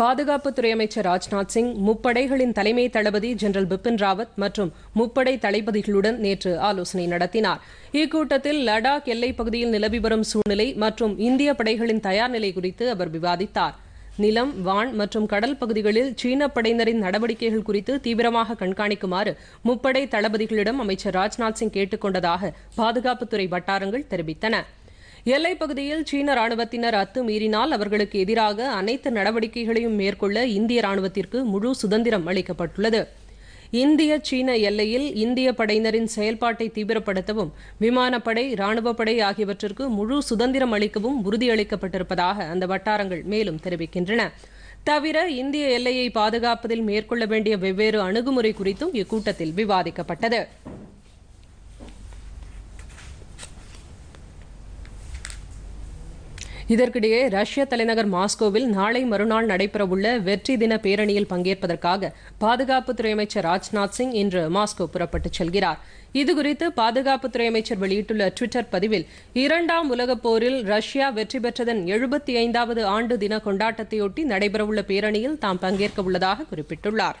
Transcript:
பாதுகாப்புத்துறை அமைச்சர் ராஜ்நாத் சிங் முப்படைகளின் தலைமை தளபதி ஜெனரல் பிபின் ராவத் மற்றும் முப்படை தளபதிகளுடன் நேற்று ஆலோசனை நடத்தினார் இக்கூட்டத்தில் லடாக் எல்லைப் பகுதியில் நிலவி வரும் சூழ்நிலை மற்றும் இந்திய படைகளின் தயார் நிலை குறித்து அவர் விவாதித்தார் நிலம் வான் மற்றும் கடல் பகுதிகளில் சீன படையினரின் நடவடிக்கைகள் குறித்து தீவிரமாக கண்காணிக்குமாறு முப்படை தளபதிகளிடம் அமைச்சர் ராஜ்நாத் சிங் கேட்டுக்கொண்டதாக பாதுகாப்புத்துறை வட்டாரங்கள் தெரிவித்தன எல்லைப் பகுதியில் சீன ராணுவத்தினர் அத்துமீறினால் அவர்களுக்கு எதிராக அனைத்து நடவடிக்கைகளையும் மேற்கொள்ள இந்திய ராணுவத்திற்கு முழு சுதந்திரம் அளிக்கப்பட்டுள்ளது இந்திய சீன எல்லையில் இந்திய படையினரின் செயல்பாட்டை தீவிரப்படுத்தவும் விமானப்படை ராணுவப்படை ஆகியவற்றிற்கு முழு சுதந்திரம் அளிக்கவும் உறுதியளிக்கப்பட்டிருப்பதாக அந்த வட்டாரங்கள் மேலும் தெரிவிக்கின்றன தவிர இந்திய எல்லையை பாதுகாப்பதில் மேற்கொள்ள வேண்டிய வெவ்வேறு அணுகுமுறை குறித்தும் இக்கூட்டத்தில் விவாதிக்கப்பட்டது இதற்கிடையே ரஷ்ய தலைநகர் மாஸ்கோவில் நாளை மறுநாள் நடைபெறவுள்ள வெற்றி தின பேரணியில் பங்கேற்பதற்காக பாதுகாப்புத்துறை அமைச்சர் ராஜ்நாத் சிங் இன்று மாஸ்கோ புறப்பட்டுச் செல்கிறார் இதுகுறித்து பாதுகாப்புத்துறை அமைச்சர் வெளியிட்டுள்ள டுவிட்டர் பதிவில் இரண்டாம் உலகப் போரில் ரஷ்யா வெற்றி பெற்றதன் எழுபத்தி ஐந்தாவது ஆண்டு தின கொண்டாட்டத்தையொட்டி நடைபெறவுள்ள பேரணியில் தாம் பங்கேற்க உள்ளதாக குறிப்பிட்டுள்ளாா்